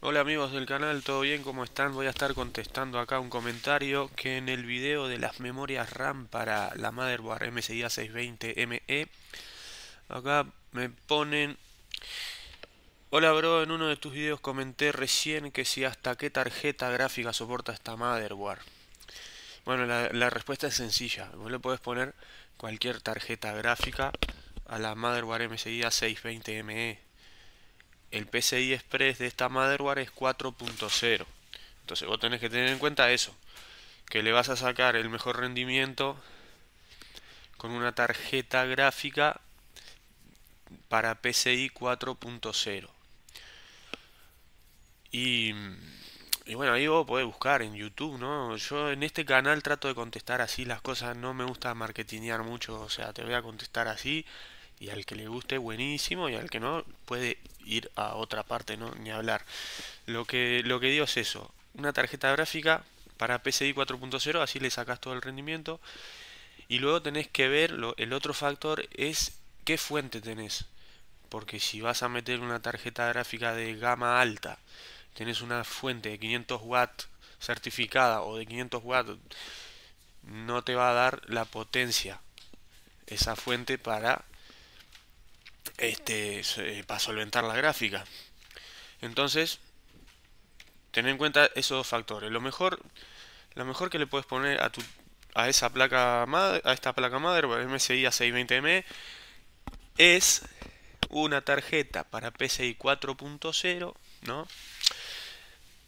Hola amigos del canal, ¿todo bien? ¿Cómo están? Voy a estar contestando acá un comentario que en el video de las memorias RAM para la motherboard a 620ME e, acá me ponen Hola bro, en uno de tus videos comenté recién que si hasta qué tarjeta gráfica soporta esta motherboard Bueno, la, respuesta es sencilla, vos le podés poner cualquier tarjeta gráfica a la motherboard a 620ME el PCI Express de esta motherboard es 4.0. Entonces vos tenés que tener en cuenta eso, que le vas a sacar el mejor rendimiento con una tarjeta gráfica para PCI 4.0. Y, y, bueno, ahí vos podés buscar en YouTube, ¿no? Yo en este canal trato de contestar así las cosas, no me gusta marketinear mucho, o sea, te voy a contestar así y al que le guste, buenísimo. Y al que no, puede ir a otra parte, ¿no? Ni hablar. Lo que, lo que digo es eso. Una tarjeta gráfica para PCI 4.0, así le sacas todo el rendimiento. Y luego tenés que ver, el otro factor es qué fuente tenés. Porque si vas a meter una tarjeta gráfica de gama alta, tenés una fuente de 500 watts certificada o de 500 watts, no te va a dar la potencia esa fuente para este, para solventar la gráfica. Entonces, ten en cuenta esos dos factores. Lo mejor, lo mejor que le puedes poner a, tu, a esa placa madre, a esta placa madre, MSI A620M, es una tarjeta para PCI 4.0, ¿no?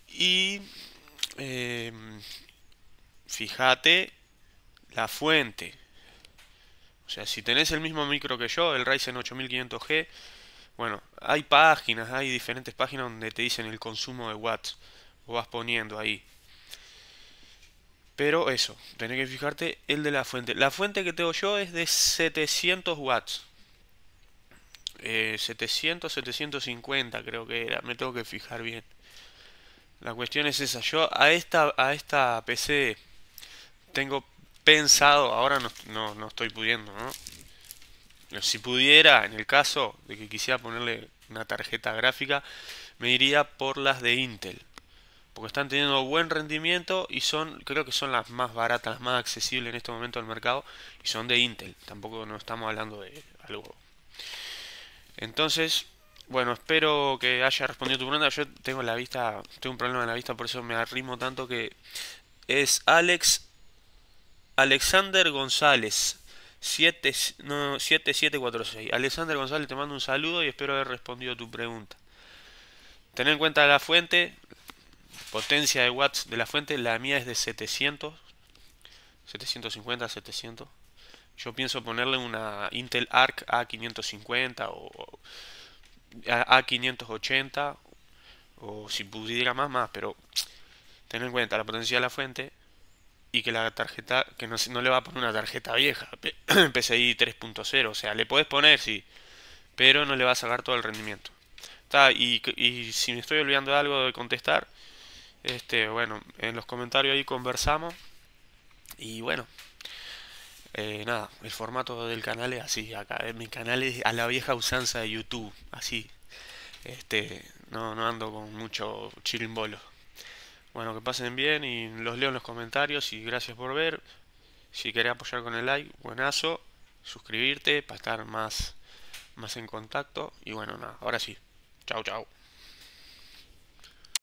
Y eh, fíjate la fuente o sea, si tenés el mismo micro que yo, el Ryzen 8500G, bueno, hay páginas, hay diferentes páginas donde te dicen el consumo de watts. O vas poniendo ahí. Pero eso, tenés que fijarte el de la fuente. La fuente que tengo yo es de 700 watts. 700, eh, 750 creo que era. Me tengo que fijar bien. La cuestión es esa. Yo a esta, a esta PC tengo pensado, ahora no, estoy pudiendo, ¿no? si pudiera, en el caso de que quisiera ponerle una tarjeta gráfica, me iría por las de Intel. Porque están teniendo buen rendimiento y son, creo que son las más baratas, las más accesibles en este momento al mercado. Y son de Intel. Tampoco no estamos hablando de algo. Entonces, bueno, espero que haya respondido tu pregunta. Yo tengo la vista, tengo un problema en la vista, por eso me arrimo tanto que es Alex Alexander González, 7746. Alexander González, te mando un saludo y espero haber respondido a tu pregunta. Ten en cuenta la fuente, potencia de watts de la fuente, la mía es de 700, 750, 700. Yo pienso ponerle una Intel Arc A550 o A580 o si pudiera más, más, pero ten en cuenta la potencia de la fuente y que la tarjeta, que no, no le va a poner una tarjeta vieja, PCI 3.0, o sea, le puedes poner, sí, pero no le va a sacar todo el rendimiento. Está, y, si me estoy olvidando de algo de contestar, este, bueno, en los comentarios ahí conversamos. Y bueno, eh, nada, el formato del canal es así, acá, en eh, mi canal es a la vieja usanza de YouTube, así. Este, no, no ando con mucho chirimbolo. Bueno, que pasen bien y los leo en los comentarios y gracias por ver. Si querés apoyar con el like, buenazo. Suscribirte para estar más, más en contacto. Y bueno, nada, ahora sí. Chao, chao.